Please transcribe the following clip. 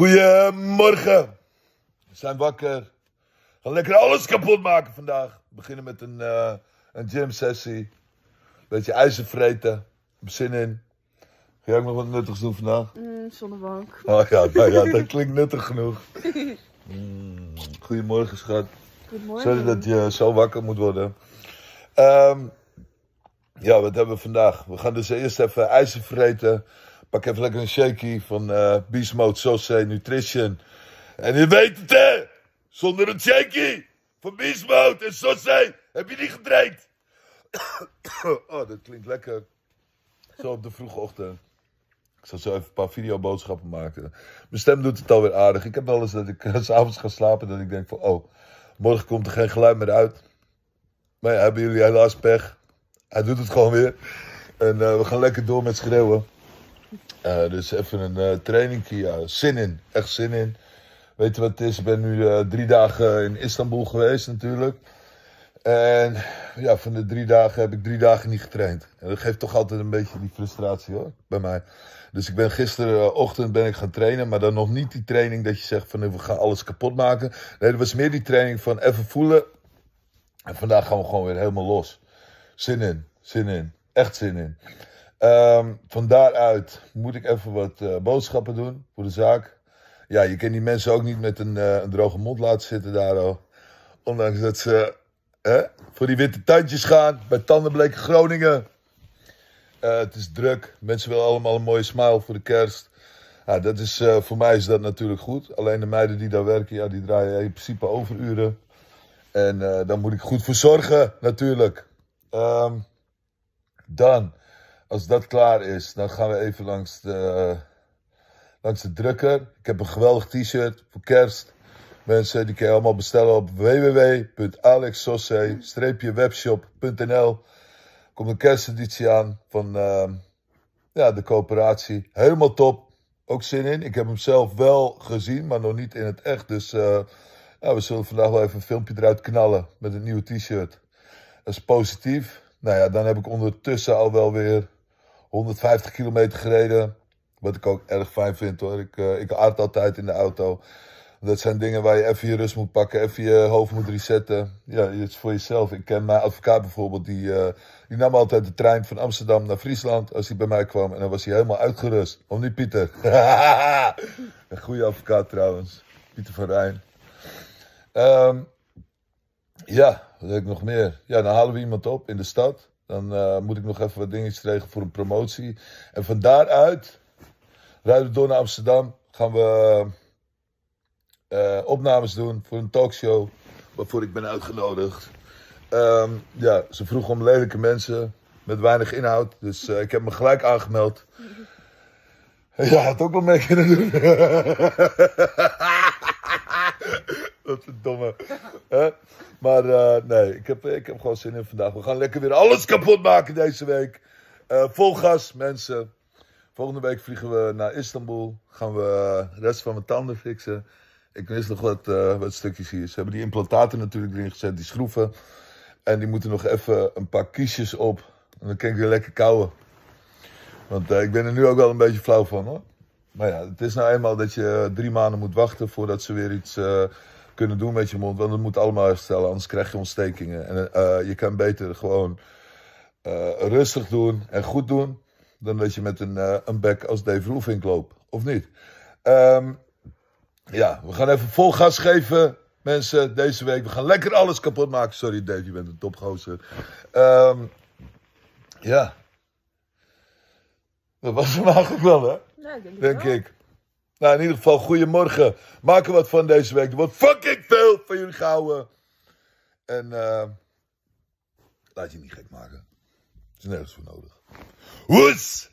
Goedemorgen. We zijn wakker. Gaan lekker alles kapot maken vandaag. We beginnen met een, eh, een gym sessie. Beetje ijzer vreten. Heb zin in. Ga jij ook nog wat nuttigs doen vandaag? Mm, zonnebank. Oh ja, nou ja, dat klinkt nuttig genoeg. goedemorgen, schat. Goedemorgen. Sorry dat je zo wakker moet worden. Ehm, ja, wat hebben we vandaag? We gaan dus eerst even ijzer vreten. Pak even lekker een shaky van uh, Beast Mode Sauce Nutrition. En je weet het hè! Zonder een shaky van Beast Mode en Sauce heb je niet gedreigd. oh, dat klinkt lekker. Zo op de vroege ochtend. Ik zal zo even een paar videoboodschappen maken. Mijn stem doet het alweer aardig. Ik heb wel eens dat ik eh, s'avonds ga slapen dat ik denk van... Oh, morgen komt er geen geluid meer uit. Maar hebben jullie helaas pech. Hij doet het gewoon weer. En eh, we gaan lekker door met schreeuwen. Eh, dus even een uh, training. Ja. Zin in, echt zin in. Weet je wat het is? Ik ben nu eh, drie dagen in Istanbul geweest natuurlijk. En ja, van de drie dagen heb ik drie dagen niet getraind. En dat geeft toch altijd een beetje die frustratie hoor, bij mij. Dus ik ben gisterenochtend ben ik gaan trainen, maar dan nog niet die training dat je zegt van we gaan alles kapot maken. Nee, dat was meer die training van even voelen. En vandaag gaan we gewoon weer helemaal los. Zin in, zin in, echt zin in. Um, van daaruit moet ik even wat eh, boodschappen doen voor de zaak. Ja, je kan die mensen ook niet met een, eh, een droge mond laten zitten daar. al, Ondanks dat ze voor die witte tandjes gaan bij Tandenbleken Groningen. Eh, het is druk. Mensen willen allemaal een mooie smile voor de kerst. Ja, dat is, voor mij is dat natuurlijk goed. Alleen de meiden die daar werken, ja, die draaien in principe overuren. En daar moet ik goed voor zorgen, natuurlijk. Um, dan als dat klaar is, dan gaan we even langs de, langs de drukker. Ik heb een geweldig t-shirt voor kerst. Mensen, die kun je allemaal bestellen op www.alexsosse-webshop.nl Komt een kersteditie aan van ehm, ja, de coöperatie. Helemaal top. Ook zin in. Ik heb hem zelf wel gezien, maar nog niet in het echt. Dus eh, we zullen vandaag wel even een filmpje eruit knallen met een nieuwe t-shirt. Dat is positief. Nou ja, dan heb ik ondertussen al wel weer 150 kilometer gereden. Wat ik ook erg fijn vind hoor. Ik, uh, ik aard altijd in de auto. Dat zijn dingen waar je even je rust moet pakken, even je hoofd moet resetten. Ja, het voor jezelf. Ik ken mijn advocaat bijvoorbeeld, die, eh, die nam altijd de trein van Amsterdam naar Friesland als hij bij mij kwam. En dan was hij helemaal uitgerust. Om niet Pieter. Een goede advocaat trouwens. Pieter van Rijn. Ehm, ja, wat heb ik nog meer? Ja, dan halen we iemand op in de stad. Dan eh, moet ik nog even wat dingetjes regelen voor een promotie. En van daaruit rijden we door naar Amsterdam. Gaan we eh, opnames doen voor een talkshow. Waarvoor ik ben uitgenodigd. Ehm, ja, ze vroegen om lelijke mensen met weinig inhoud. Dus eh, ik heb me gelijk aangemeld. Ja, had ook wel mee kunnen doen. dat Godverdomme. Hè? Maar eh, nee, ik heb, ik heb gewoon zin in vandaag. We gaan lekker weer alles kapot maken deze week. Eh, vol gas, mensen. Volgende week vliegen we naar Istanbul. Gaan we eh, de rest van mijn tanden fixen. Ik mis nog wat, wat stukjes hier. Ze hebben die implantaten natuurlijk erin gezet, die schroeven. En die moeten nog even een paar kiesjes op. En dan kan ik weer lekker kauwen. Want ik ben er nu ook wel een beetje flauw van hoor. Maar ja, het is nou eenmaal dat je drie maanden moet wachten voordat ze weer iets kunnen doen met je mond. Want het moet allemaal herstellen, anders krijg je ontstekingen. En eh, eh, je kan beter gewoon eh, rustig doen en goed doen. Dan dat je met een, een bek als Dave Roefink loopt. Of niet? Ehm, ja, we gaan even vol gas geven, mensen, deze week. We gaan lekker alles kapot maken. Sorry Dave, je bent een topgozer. Ehm, ja. Dat was hem eigenlijk wel, hè? denk ik. Nou, in ieder geval, goedemorgen. Maak er wat van deze week. Er wordt fucking veel van jullie gehouden. En uh, laat je niet gek maken. Er is nergens voor nodig. Woes!